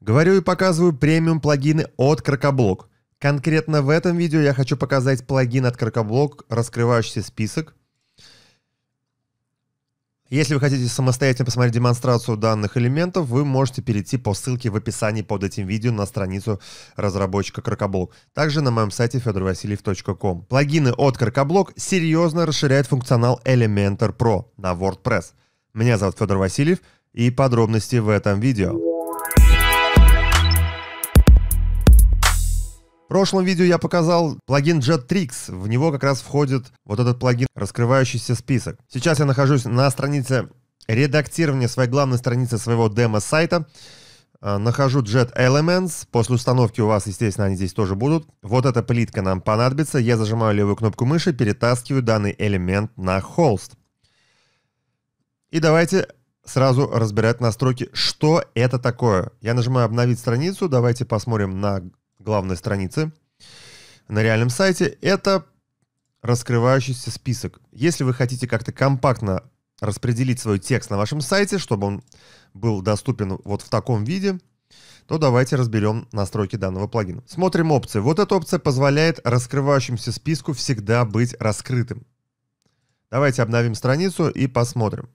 Говорю и показываю премиум плагины от Крокоблок. Конкретно в этом видео я хочу показать плагин от Крокоблок, раскрывающийся список. Если вы хотите самостоятельно посмотреть демонстрацию данных элементов, вы можете перейти по ссылке в описании под этим видео на страницу разработчика Крокоблок. Также на моем сайте fedorvasiliev.com. Плагины от Крокоблок серьезно расширяют функционал Elementor Pro на WordPress. Меня зовут Федор Васильев и подробности в этом видео. В прошлом видео я показал плагин JetTricks. В него как раз входит вот этот плагин, раскрывающийся список. Сейчас я нахожусь на странице редактирования своей главной страницы своего демо-сайта. А, нахожу Jet Elements. После установки у вас, естественно, они здесь тоже будут. Вот эта плитка нам понадобится. Я зажимаю левую кнопку мыши, перетаскиваю данный элемент на холст. И давайте сразу разбирать настройки, что это такое. Я нажимаю «Обновить страницу». Давайте посмотрим на главной страницы на реальном сайте, это раскрывающийся список. Если вы хотите как-то компактно распределить свой текст на вашем сайте, чтобы он был доступен вот в таком виде, то давайте разберем настройки данного плагина. Смотрим опции. Вот эта опция позволяет раскрывающимся списку всегда быть раскрытым. Давайте обновим страницу и посмотрим.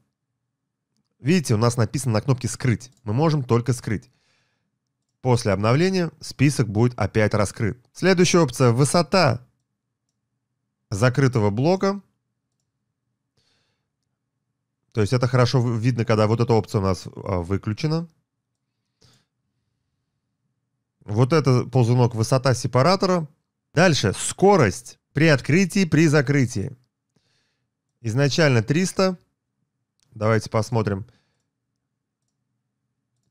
Видите, у нас написано на кнопке «Скрыть». Мы можем только скрыть. После обновления список будет опять раскрыт. Следующая опция – высота закрытого блока. То есть это хорошо видно, когда вот эта опция у нас а, выключена. Вот это ползунок высота сепаратора. Дальше скорость при открытии, при закрытии. Изначально 300. Давайте посмотрим.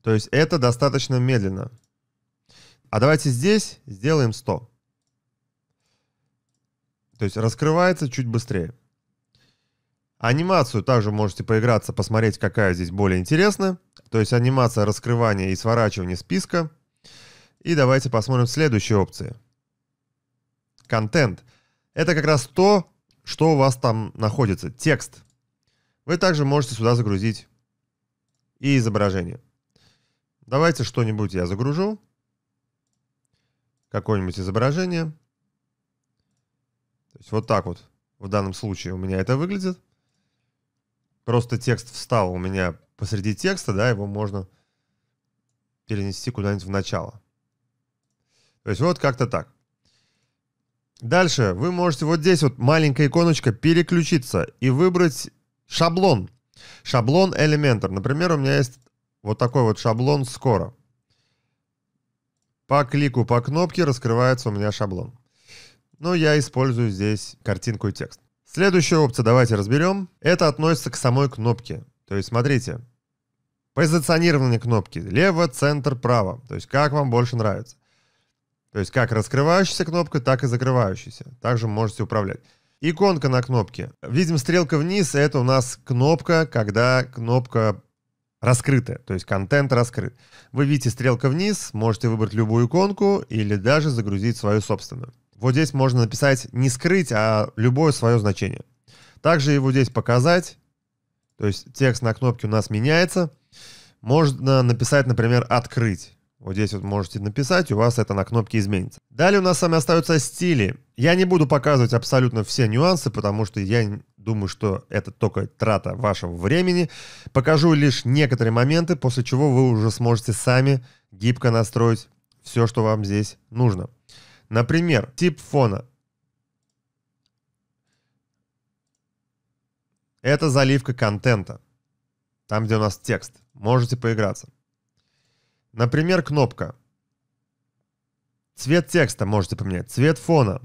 То есть это достаточно медленно. А давайте здесь сделаем 100. То есть раскрывается чуть быстрее. Анимацию также можете поиграться, посмотреть, какая здесь более интересна. То есть анимация раскрывания и сворачивания списка. И давайте посмотрим следующие опции. Контент. Это как раз то, что у вас там находится. Текст. Вы также можете сюда загрузить и изображение. Давайте что-нибудь я загружу какое-нибудь изображение. То есть вот так вот в данном случае у меня это выглядит. Просто текст встал у меня посреди текста, да, его можно перенести куда-нибудь в начало. То есть вот как-то так. Дальше вы можете вот здесь вот маленькая иконочка переключиться и выбрать шаблон. Шаблон Elementor. Например, у меня есть вот такой вот шаблон скоро. По клику по кнопке раскрывается у меня шаблон. Но ну, я использую здесь картинку и текст. Следующая опция, давайте разберем. Это относится к самой кнопке. То есть, смотрите, позиционирование кнопки. Лево, центр, право. То есть, как вам больше нравится. То есть, как раскрывающаяся кнопка, так и закрывающаяся. Также можете управлять. Иконка на кнопке. Видим, стрелка вниз, это у нас кнопка, когда кнопка раскрытая, то есть контент раскрыт. Вы видите стрелка вниз, можете выбрать любую иконку или даже загрузить свою собственную. Вот здесь можно написать не скрыть, а любое свое значение. Также его здесь показать, то есть текст на кнопке у нас меняется. Можно написать, например, «открыть». Вот здесь вот можете написать, у вас это на кнопке изменится. Далее у нас с вами остаются стили. Я не буду показывать абсолютно все нюансы, потому что я думаю, что это только трата вашего времени. Покажу лишь некоторые моменты, после чего вы уже сможете сами гибко настроить все, что вам здесь нужно. Например, тип фона. Это заливка контента, там, где у нас текст. Можете поиграться. Например, кнопка. Цвет текста можете поменять, цвет фона.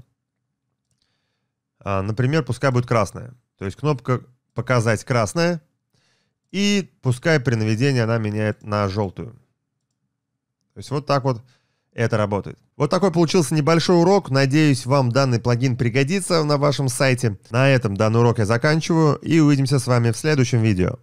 А, например, пускай будет красная. То есть кнопка «Показать красная и пускай при наведении она меняет на желтую. То есть вот так вот это работает. Вот такой получился небольшой урок. Надеюсь, вам данный плагин пригодится на вашем сайте. На этом данный урок я заканчиваю и увидимся с вами в следующем видео.